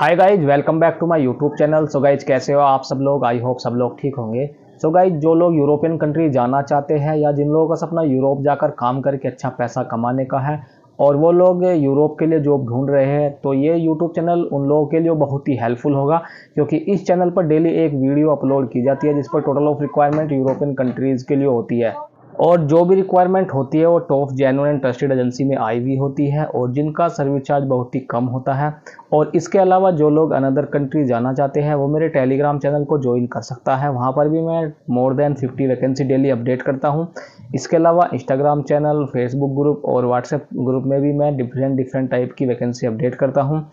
hi guys welcome back to my YouTube channel so guys कैसे हो आप सब लोग आई होप सब लोग ठीक होंगे सो so गाइज जो लोग यूरोपियन कंट्री जाना चाहते हैं या जिन लोगों का सपना यूरोप जाकर काम करके अच्छा पैसा कमाने का है और वो लोग यूरोप के लिए जॉब ढूंढ रहे हैं तो ये यूट्यूब चैनल उन लोगों के लिए बहुत ही हेल्पफुल होगा क्योंकि इस चैनल पर डेली एक वीडियो अपलोड की जाती है जिस पर total of requirement European countries के लिए होती है और जो भी रिक्वायरमेंट होती है वो top genuine and trusted agency में आई हुई होती है और जिनका सर्विस चार्ज बहुत ही कम होता है और इसके अलावा जो लोग अनदर कंट्री जाना चाहते हैं वो मेरे टेलीग्राम चैनल को ज्वाइन कर सकता है वहाँ पर भी मैं more than 50 vacancy daily update करता हूँ इसके अलावा इंस्टाग्राम चैनल फेसबुक ग्रुप और व्हाट्सएप ग्रुप में भी मैं डिफरेंट डिफरेंट टाइप की वैकेंसी अपडेट करता हूँ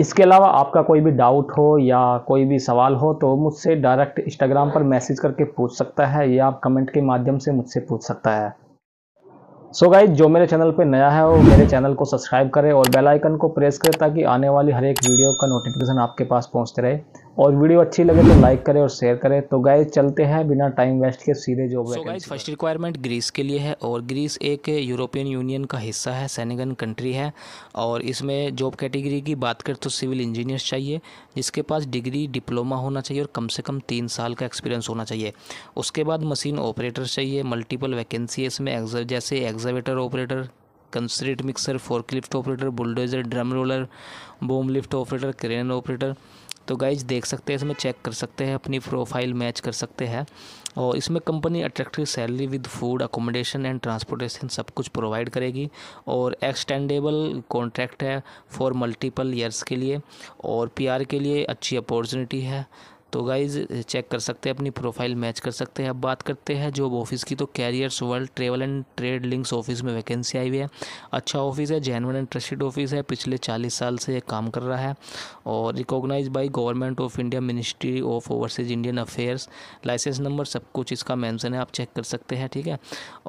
इसके अलावा आपका कोई भी डाउट हो या कोई भी सवाल हो तो मुझसे डायरेक्ट इंस्टाग्राम पर मैसेज करके पूछ सकता है या आप कमेंट के माध्यम से मुझसे पूछ सकता है सो so गाइज जो मेरे चैनल पे नया है वो मेरे चैनल को सब्सक्राइब करें और बेल आइकन को प्रेस करें ताकि आने वाली हर एक वीडियो का नोटिफिकेशन आपके पास पहुंचते रहे और वीडियो अच्छी लगे तो लाइक करें और शेयर करें तो गाइज चलते हैं बिना टाइम वेस्ट के सीधे job so guys first requirement Greece के लिए है और ग्रीस एक यूरोपियन यूनियन का हिस्सा है सैनिगन कंट्री है और इसमें जॉब कैटेगरी की बात करें तो सिविल इंजीनियर चाहिए जिसके पास डिग्री डिप्लोमा होना चाहिए और कम से कम तीन साल का एक्सपीरियंस होना चाहिए उसके बाद मशीन ऑपरेटर चाहिए मल्टीपल वैकेंसी है इसमें जैसे excavator operator concrete mixer forklift operator bulldozer drum roller boom lift operator crane operator तो गाइज देख सकते हैं इसमें चेक कर सकते हैं अपनी प्रोफाइल मैच कर सकते हैं और इसमें company attractive salary with food accommodation and transportation सब कुछ प्रोवाइड करेगी और एक्सटेंडेबल कॉन्ट्रैक्ट है फॉर मल्टीपल ईयर्स के लिए और पीआर के लिए अच्छी अपॉर्चुनिटी है तो गाइज चेक कर सकते हैं अपनी प्रोफाइल मैच कर सकते हैं अब बात करते हैं जॉब ऑफिस की तो Careers World Travel and Trade Links office में वैकेंसी आई हुई है अच्छा ऑफिस है जैन एंड ट्रस्टेड ऑफिस है पिछले चालीस साल से ये काम कर रहा है और recognise by Government of India Ministry of Overseas Indian Affairs licence number सब कुछ इसका मैंसन है आप चेक कर सकते हैं ठीक है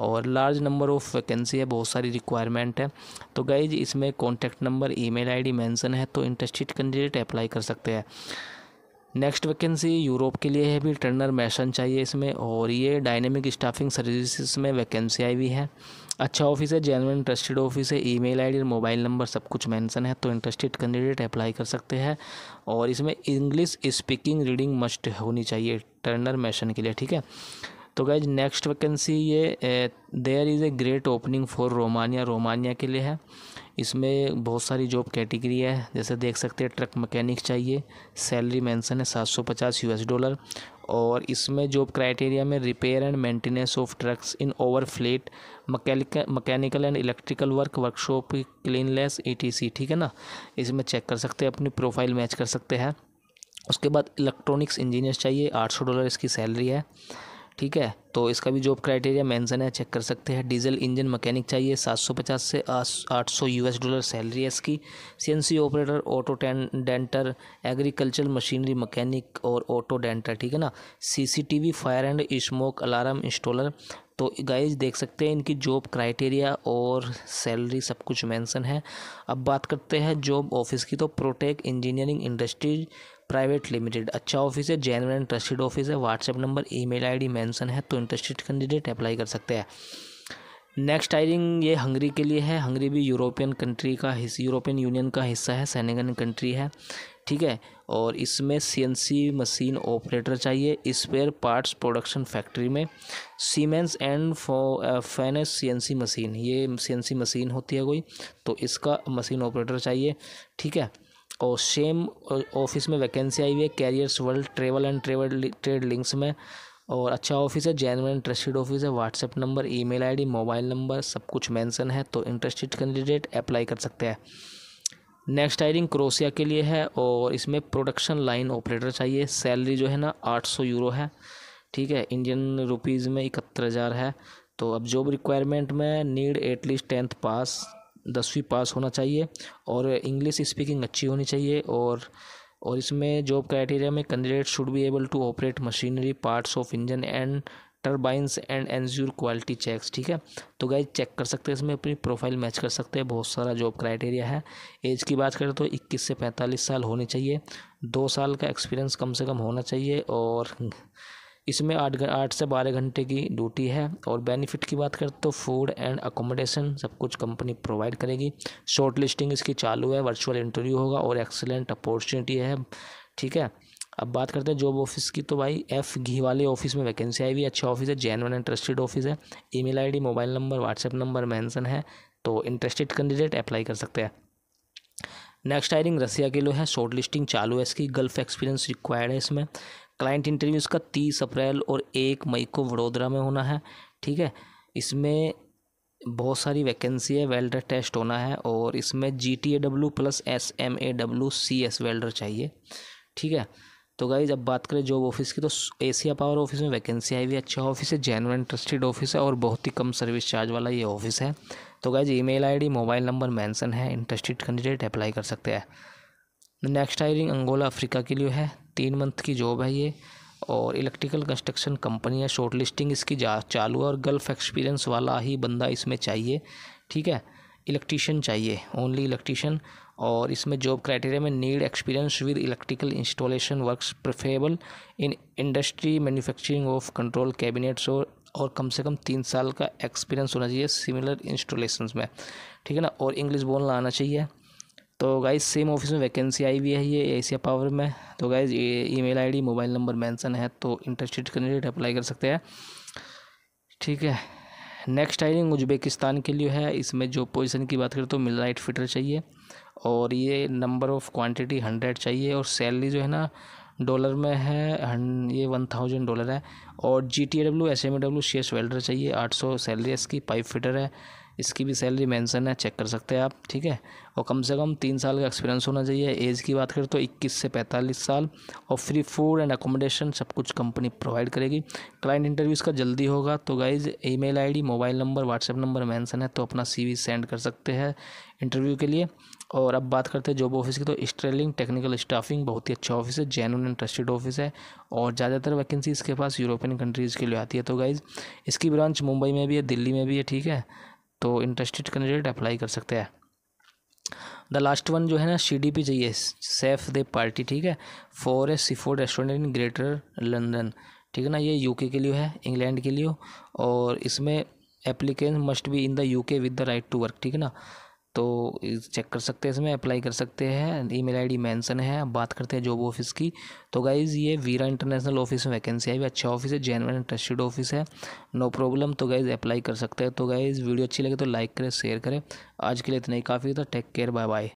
और लार्ज नंबर ऑफ वैकेंसी है बहुत सारी रिक्वायरमेंट है तो गाइज इसमें contact number email I D है तो इंटरेस्टेड कैंडिडेट अप्लाई कर सकते हैं नेक्स्ट वैकेंसी यूरोप के लिए है भी टर्नर मैशन चाहिए इसमें और ये डायनेमिक स्टाफिंग सर्विसेज में वैकेंसी आई हुई है अच्छा ऑफिस है जेनवन इंटरेस्टेड ऑफिस है ईमेल आईडी और मोबाइल नंबर सब कुछ मेंशन है तो इंटरेस्टेड कैंडिडेट अप्लाई कर सकते हैं और इसमें इंग्लिश स्पीकिंग रीडिंग मस्ट होनी चाहिए टर्नर मैशन के लिए ठीक है तो गैज नेक्स्ट वैकेंसी ये there is a great opening for Romania Romania के लिए है इसमें बहुत सारी जॉब कैटेगरी है जैसे देख सकते हैं ट्रक मैकेनिक चाहिए सैलरी मेंशन है सात सौ पचास यूएस डॉलर और इसमें जॉब क्राइटेरिया में repair and maintenance of trucks in over fleet mechanical and electrical work workshop cleanliness etc ठीक है ना इसमें चेक कर सकते हैं अपनी प्रोफाइल मैच कर सकते हैं उसके बाद इलेक्ट्रॉनिक्स इंजीनियर चाहिए आठ सौ डॉलर इसकी सैलरी है ठीक है तो इसका भी जॉब क्राइटेरिया मेंशन है चेक कर सकते हैं डीजल इंजन मैकेनिक चाहिए 750 से 800 यूएस डॉलर सैलरी है इसकी CNC operator auto denter agriculture machinery mechanic और ऑटो डेंटर ठीक है ना CCTV fire and smoke alarm installer तो गाइज देख सकते हैं इनकी जॉब क्राइटेरिया और सैलरी सब कुछ मैंसन है अब बात करते हैं जॉब ऑफिस की तो Protech Engineering Industries Private Limited अच्छा ऑफिस है जैन एंड ट्रस्टेड ऑफिस है WhatsApp number email mention है तो इंटरेस्टेड कैंडिडेट अप्लाई कर सकते हैं नेक्स्ट हायरिंग ये हंगरी के लिए है हंगरी भी यूरोपियन कंट्री का यूरोपियन यूनियन का हिस्सा है सैनिगन कंट्री है ठीक है और इसमें सीएनसी मशीन ऑपरेटर चाहिए स्पेयर पार्ट्स प्रोडक्शन फैक्ट्री में Siemens and Fanuc CNC machine ये सीएनसी मशीन होती है कोई तो इसका मशीन ऑपरेटर चाहिए ठीक है और सेम ऑफिस में वैकेंसी आई हुई है Careers World Travel and Travel Trade Links में और अच्छा ऑफिस है जेनवन इंटरेस्टेड ऑफिस है WhatsApp number email mobile number सब कुछ मैंसन है तो इंटरेस्टेड कैंडिडेट अप्लाई कर सकते हैं नेक्स्ट हायरिंग क्रोसिया के लिए है और इसमें प्रोडक्शन लाइन ऑपरेटर चाहिए सैलरी जो है ना आठ सौ यूरो है ठीक है इंडियन रुपीज़ में इकहत्तर हज़ार है तो अब जॉब रिक्वायरमेंट में नीड एटलीस्ट टेंथ पास दसवीं पास होना चाहिए और इंग्लिश स्पीकिंग अच्छी होनी चाहिए और और इसमें जॉब क्राइटेरिया में candidate should be able to operate machinery parts of engine and turbines and ensure quality checks ठीक है तो गाइज चेक कर सकते हैं इसमें अपनी प्रोफाइल मैच कर सकते हैं बहुत सारा जॉब क्राइटेरिया है एज की बात करें तो 21 से 45 साल होनी चाहिए दो साल का एक्सपीरियंस कम से कम होना चाहिए और इसमें आठ आठ से बारह घंटे की ड्यूटी है और बेनिफिट की बात करें तो फूड एंड अकोमोडेशन सब कुछ कंपनी प्रोवाइड करेगी शॉर्ट लिस्टिंग इसकी चालू है वर्चुअल इंटरव्यू होगा और एक्सेलेंट अपॉर्चुनिटी है ठीक है अब बात करते हैं जॉब ऑफिस की तो भाई एफ घी वाले ऑफिस में वैकेंसी आई हुई अच्छा ऑफिस है जैन एंड ट्रस्टेड ऑफिस है email mobile number WhatsApp number mention है तो इंटरेस्टेड कैंडिडेट अप्लाई कर सकते हैं नेक्स्ट हायरिंग रसिया के लिए है शॉर्ट लिस्टिंग चालू है इसकी गल्फ एक्सपीरियंस रिक्वायर्ड है इसमें क्लाइंट इंटरव्यू इसका तीस अप्रैल और एक मई को वडोदरा में होना है ठीक है इसमें बहुत सारी वैकेंसी है वेल्डर टेस्ट होना है और इसमें G T A W plus S M A W C S welder चाहिए ठीक है तो गाई जब बात करें जॉब ऑफिस की तो एशिया पावर ऑफिस में वैकेंसी आई हुई अच्छा ऑफिस है जेनवन ट्रस्टेड ऑफिस है और बहुत ही कम सर्विस चार्ज वाला ये ऑफिस है तो guys email ID mobile number mention है इंटरेस्टेड कैंडिडेट अप्लाई कर सकते हैं नेक्स्ट हायरिंग अंगोला अफ्रीका के लिए है तीन मंथ की जॉब है ये और इलेक्ट्रिकल कंस्ट्रक्शन कंपनी है शॉर्ट लिस्टिंग इसकी जा चालू है और गल्फ एक्सपीरियंस वाला ही बंदा इसमें चाहिए ठीक है इलेक्ट्रीशियन चाहिए ओनली इलेक्ट्रीशियन और इसमें जॉब क्राइटेरिया में need experience with electrical installation works preferable in industry manufacturing of control cabinets और और कम से कम तीन साल का एक्सपीरियंस होना चाहिए सिमिलर इंस्टॉलेशंस में ठीक है ना और इंग्लिश बोलना आना चाहिए तो गाइज सेम ऑफिस में वैकेंसी आई हुई है ये एशिया पावर में तो गाइज ये email ID mobile number mention है तो इंटरेस्टेड कैंडिडेट अप्लाई कर सकते हैं ठीक है नेक्स्ट हायरिंग उज्बेकिस्तान के लिए है इसमें जो पोजीशन की बात करें तो मिल राइट फिटर चाहिए और ये नंबर ऑफ़ क्वांटिटी हंड्रेड चाहिए और सैलरी जो है ना डॉलर में है ये वन थाउजेंड डॉलर है और G T W S M A W C S welder चाहिए आठ सौ सैलरी इसकी पाइप फिटर है इसकी भी सैलरी मेंशन है चेक कर सकते हैं आप ठीक है और कम से कम तीन साल का एक्सपीरियंस होना चाहिए एज की बात करें तो 21 से 45 साल और फ्री फूड एंड अकोमोडेशन सब कुछ कंपनी प्रोवाइड करेगी क्लाइंट इंटरव्यू इसका जल्दी होगा तो guys email ID mobile number WhatsApp number mention है तो अपना सी सेंड कर सकते हैं इंटरव्यू के लिए और अब बात करते हैं जॉब ऑफिस की तो स्ट्रेलिंग टेक्निकल स्टाफिंग बहुत ही अच्छा ऑफिस है जैन एंड ट्रस्टेड ऑफिस है और ज़्यादातर वैकेंसी इसके पास यूरोपियन कंट्रीज़ के लिए आती है तो गाइज़ इसकी ब्रांच मुंबई में भी है दिल्ली में भी है ठीक है तो इंटरेस्टेड कैंडिडेट अप्लाई कर सकते हैं द लास्ट वन जो है ना सी डी पी चाहिए सेफ दे पार्टी ठीक है for A C restaurant in greater London ठीक है ना ये यूके के लिए है इंग्लैंड के लिए और इसमें applicant must be in the UK with the right to work ठीक है ना तो चेक कर सकते हैं इसमें अप्लाई कर सकते हैं ईमेल आईडी मेंशन है बात करते हैं जॉब ऑफिस की तो गाइज़ ये वीरा इंटरनेशनल ऑफिस में वैकेंसी है भी अच्छा ऑफिस है जेनवन ट्रस्टेड ऑफिस है नो प्रॉब्लम तो गाइज़ अप्लाई कर सकते हैं तो गाइज़ वीडियो अच्छी लगे तो लाइक करें शेयर करें आज के लिए इतना ही काफ़ी था टेक केयर बाय बाय